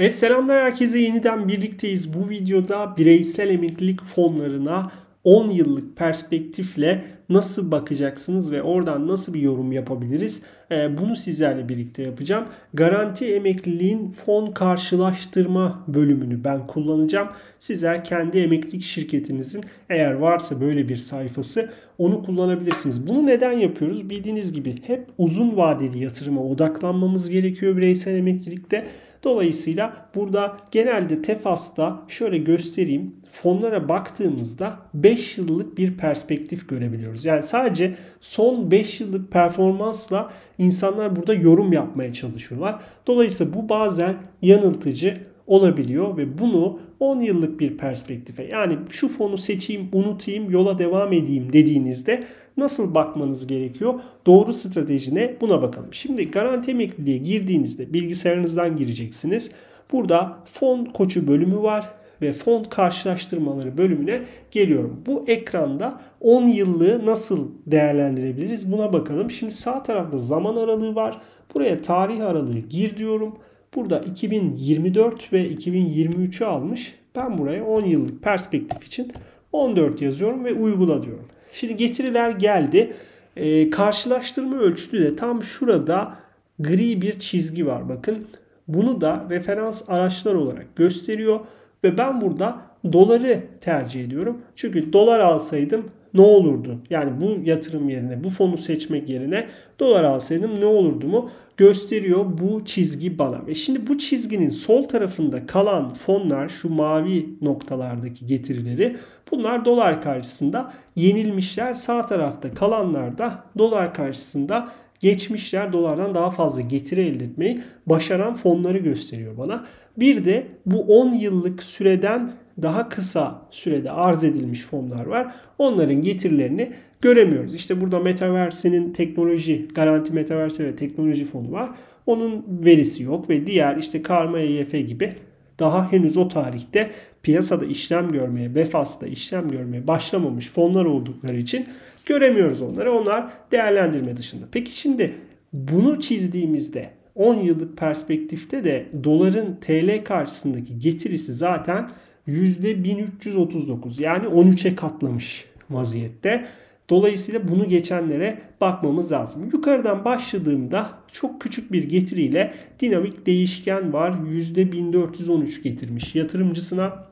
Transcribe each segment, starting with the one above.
Evet selamlar herkese yeniden birlikteyiz. Bu videoda bireysel emeklilik fonlarına 10 yıllık perspektifle nasıl bakacaksınız ve oradan nasıl bir yorum yapabiliriz? E, bunu sizlerle birlikte yapacağım. Garanti emekliliğin fon karşılaştırma bölümünü ben kullanacağım. Sizler kendi emeklilik şirketinizin eğer varsa böyle bir sayfası onu kullanabilirsiniz. Bunu neden yapıyoruz? Bildiğiniz gibi hep uzun vadeli yatırıma odaklanmamız gerekiyor bireysel emeklilikte. Dolayısıyla burada genelde tefasta şöyle göstereyim. Fonlara baktığımızda 5 yıllık bir perspektif görebiliyoruz. Yani sadece son 5 yıllık performansla insanlar burada yorum yapmaya çalışıyorlar. Dolayısıyla bu bazen yanıltıcı olabiliyor ve bunu 10 yıllık bir perspektife yani şu fonu seçeyim, unutayım, yola devam edeyim dediğinizde nasıl bakmanız gerekiyor? Doğru strateji ne? Buna bakalım. Şimdi garanti emekliliğe girdiğinizde bilgisayarınızdan gireceksiniz. Burada fon koçu bölümü var ve fon karşılaştırmaları bölümüne geliyorum. Bu ekranda 10 yıllığı nasıl değerlendirebiliriz buna bakalım. Şimdi sağ tarafta zaman aralığı var. Buraya tarih aralığı gir diyorum. Burada 2024 ve 2023'ü almış. Ben buraya 10 yıllık perspektif için 14 yazıyorum ve uygula diyorum. Şimdi getiriler geldi. E, karşılaştırma ölçütü de tam şurada gri bir çizgi var bakın. Bunu da referans araçlar olarak gösteriyor ve ben burada doları tercih ediyorum. Çünkü dolar alsaydım ne olurdu? Yani bu yatırım yerine, bu fonu seçmek yerine dolar alsaydım ne olurdu mu? gösteriyor bu çizgi bana. ve şimdi bu çizginin sol tarafında kalan fonlar şu mavi noktalardaki getirileri bunlar dolar karşısında yenilmişler. Sağ tarafta kalanlar da dolar karşısında geçmişler dolardan daha fazla getiri elde etmeyi başaran fonları gösteriyor bana. Bir de bu 10 yıllık süreden daha kısa sürede arz edilmiş fonlar var. Onların getirilerini göremiyoruz. İşte burada Metaverse'nin teknoloji, Garanti Metaverse ve teknoloji fonu var. Onun verisi yok ve diğer işte Karma EYF gibi daha henüz o tarihte piyasada işlem görmeye, BEFAS'ta işlem görmeye başlamamış fonlar oldukları için göremiyoruz onları. Onlar değerlendirme dışında. Peki şimdi bunu çizdiğimizde 10 yıllık perspektifte de doların TL karşısındaki getirisi zaten %1339 yani 13'e katlamış vaziyette. Dolayısıyla bunu geçenlere bakmamız lazım. Yukarıdan başladığımda çok küçük bir getiriyle dinamik değişken var. %1413 getirmiş yatırımcısına.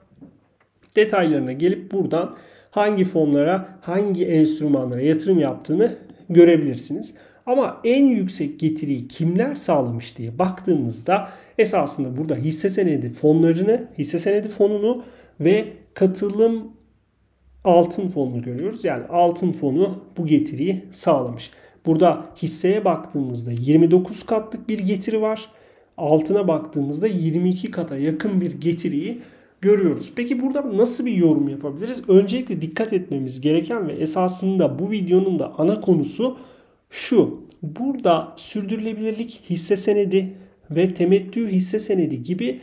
Detaylarına gelip buradan hangi fonlara, hangi enstrümanlara yatırım yaptığını görebilirsiniz. Ama en yüksek getiriyi kimler sağlamış diye baktığımızda esasında burada hisse senedi fonlarını, hisse senedi fonunu ve katılım altın fonunu görüyoruz. Yani altın fonu bu getiriyi sağlamış. Burada hisseye baktığımızda 29 katlık bir getiri var. Altına baktığımızda 22 kata yakın bir getiriyi görüyoruz. Peki burada nasıl bir yorum yapabiliriz? Öncelikle dikkat etmemiz gereken ve esasında bu videonun da ana konusu şu. Burada sürdürülebilirlik hisse senedi ve temettü hisse senedi gibi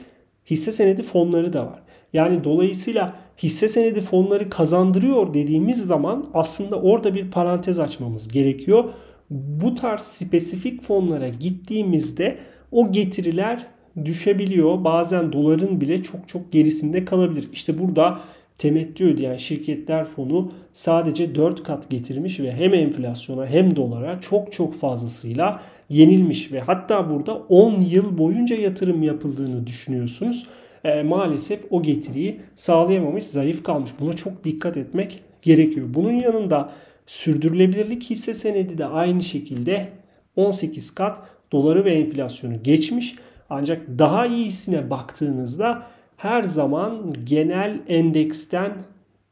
hisse senedi fonları da var. Yani dolayısıyla hisse senedi fonları kazandırıyor dediğimiz zaman aslında orada bir parantez açmamız gerekiyor. Bu tarz spesifik fonlara gittiğimizde o getiriler düşebiliyor. Bazen doların bile çok çok gerisinde kalabilir. İşte burada temettü ödeyen şirketler fonu sadece 4 kat getirmiş ve hem enflasyona hem dolara çok çok fazlasıyla yenilmiş ve hatta burada 10 yıl boyunca yatırım yapıldığını düşünüyorsunuz. E, maalesef o getiriyi sağlayamamış, zayıf kalmış. Buna çok dikkat etmek gerekiyor. Bunun yanında sürdürülebilirlik hisse senedi de aynı şekilde 18 kat doları ve enflasyonu geçmiş. Ancak daha iyisine baktığınızda her zaman genel endeksten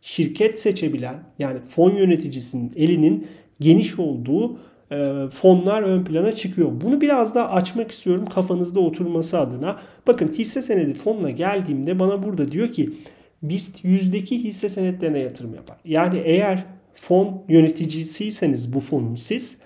şirket seçebilen yani fon yöneticisinin elinin geniş olduğu e, fonlar ön plana çıkıyor. Bunu biraz daha açmak istiyorum kafanızda oturması adına. Bakın hisse senedi fonuna geldiğimde bana burada diyor ki BIST yüzdeki hisse senetlerine yatırım yapar. Yani eğer fon yöneticisiyseniz bu fonun siz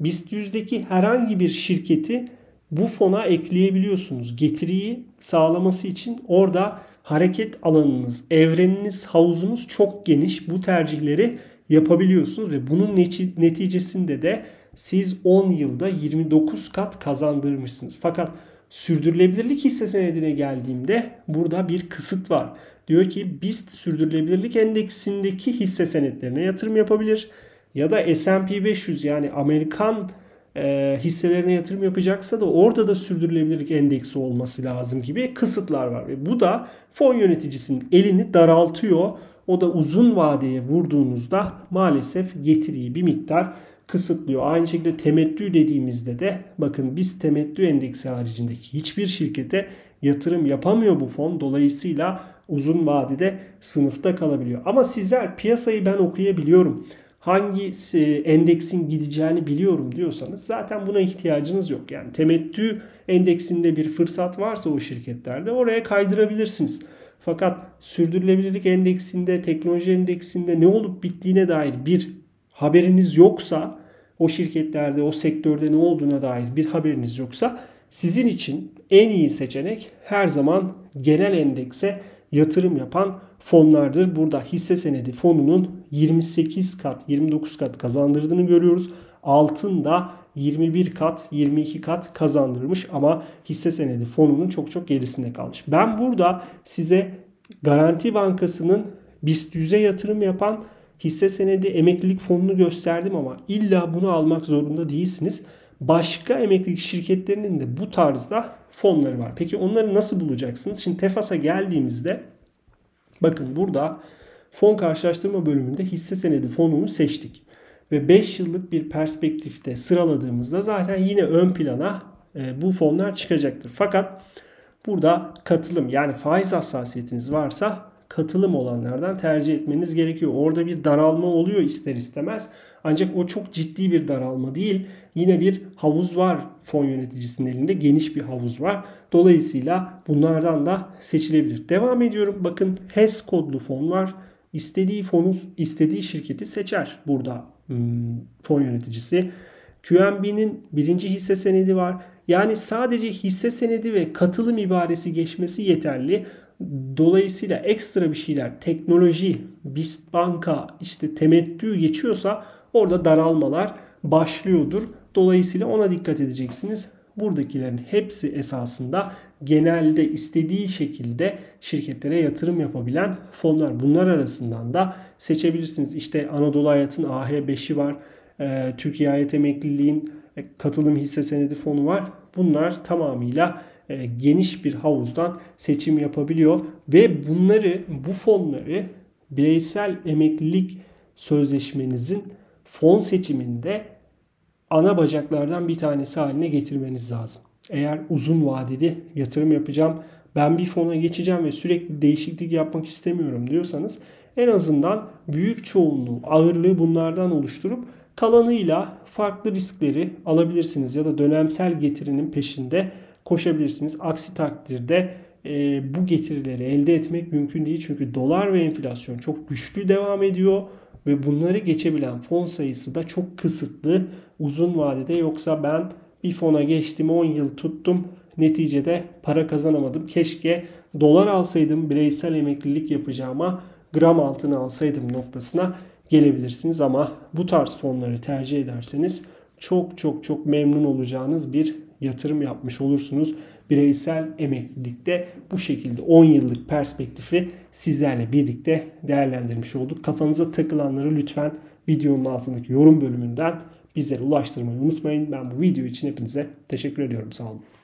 BIST yüzdeki herhangi bir şirketi bu fona ekleyebiliyorsunuz. Getiriyi sağlaması için orada hareket alanınız, evreniniz, havuzunuz çok geniş. Bu tercihleri yapabiliyorsunuz ve bunun neticesinde de siz 10 yılda 29 kat kazandırmışsınız. Fakat sürdürülebilirlik hisse senedine geldiğimde burada bir kısıt var. Diyor ki BIST sürdürülebilirlik endeksindeki hisse senetlerine yatırım yapabilir ya da S&P 500 yani Amerikan e, hisselerine yatırım yapacaksa da orada da sürdürülebilirlik endeksi olması lazım gibi kısıtlar var. Ve bu da fon yöneticisinin elini daraltıyor. O da uzun vadeye vurduğunuzda maalesef getiriyi bir miktar kısıtlıyor. Aynı şekilde temettü dediğimizde de bakın biz temettü endeksi haricindeki hiçbir şirkete yatırım yapamıyor bu fon. Dolayısıyla uzun vadede sınıfta kalabiliyor. Ama sizler piyasayı ben okuyabiliyorum hangi endeksin gideceğini biliyorum diyorsanız zaten buna ihtiyacınız yok. Yani temettü endeksinde bir fırsat varsa o şirketlerde oraya kaydırabilirsiniz. Fakat sürdürülebilirlik endeksinde, teknoloji endeksinde ne olup bittiğine dair bir haberiniz yoksa, o şirketlerde, o sektörde ne olduğuna dair bir haberiniz yoksa sizin için en iyi seçenek her zaman genel endekse yatırım yapan fonlardır. Burada hisse senedi fonunun 28 kat 29 kat kazandırdığını görüyoruz. Altın da 21 kat 22 kat kazandırmış ama hisse senedi fonunun çok çok gerisinde kalmış. Ben burada size Garanti Bankası'nın BIST 100'e yatırım yapan hisse senedi emeklilik fonunu gösterdim ama illa bunu almak zorunda değilsiniz başka emeklilik şirketlerinin de bu tarzda fonları var. Peki onları nasıl bulacaksınız? Şimdi Tefas'a geldiğimizde bakın burada fon karşılaştırma bölümünde hisse senedi fonunu seçtik. Ve 5 yıllık bir perspektifte sıraladığımızda zaten yine ön plana e, bu fonlar çıkacaktır. Fakat burada katılım yani faiz hassasiyetiniz varsa katılım olanlardan tercih etmeniz gerekiyor. Orada bir daralma oluyor ister istemez. Ancak o çok ciddi bir daralma değil. Yine bir havuz var fon yöneticisinin elinde. Geniş bir havuz var. Dolayısıyla bunlardan da seçilebilir. Devam ediyorum. Bakın HES kodlu fon var. İstediği fonu, istediği şirketi seçer burada hmm, fon yöneticisi. QNB'nin birinci hisse senedi var. Yani sadece hisse senedi ve katılım ibaresi geçmesi yeterli. Dolayısıyla ekstra bir şeyler teknoloji, BIST banka işte temettü geçiyorsa orada daralmalar başlıyordur. Dolayısıyla ona dikkat edeceksiniz. Buradakilerin hepsi esasında genelde istediği şekilde şirketlere yatırım yapabilen fonlar. Bunlar arasından da seçebilirsiniz. İşte Anadolu Hayat'ın AH5'i var. E, Türkiye Hayat Emekliliğin katılım hisse senedi fonu var. Bunlar tamamıyla e, geniş bir havuzdan seçim yapabiliyor ve bunları bu fonları bireysel emeklilik sözleşmenizin fon seçiminde ana bacaklardan bir tanesi haline getirmeniz lazım. Eğer uzun vadeli yatırım yapacağım, ben bir fona geçeceğim ve sürekli değişiklik yapmak istemiyorum diyorsanız en azından büyük çoğunluğu, ağırlığı bunlardan oluşturup kalanıyla farklı riskleri alabilirsiniz ya da dönemsel getirinin peşinde koşabilirsiniz. Aksi takdirde e, bu getirileri elde etmek mümkün değil. Çünkü dolar ve enflasyon çok güçlü devam ediyor ve bunları geçebilen fon sayısı da çok kısıtlı uzun vadede. Yoksa ben bir fona geçtim 10 yıl tuttum neticede para kazanamadım. Keşke dolar alsaydım bireysel emeklilik yapacağıma gram altını alsaydım noktasına gelebilirsiniz ama bu tarz fonları tercih ederseniz çok çok çok memnun olacağınız bir yatırım yapmış olursunuz. Bireysel emeklilikte bu şekilde 10 yıllık perspektifi sizlerle birlikte değerlendirmiş olduk. Kafanıza takılanları lütfen videonun altındaki yorum bölümünden bizlere ulaştırmayı unutmayın. Ben bu video için hepinize teşekkür ediyorum. Sağ olun.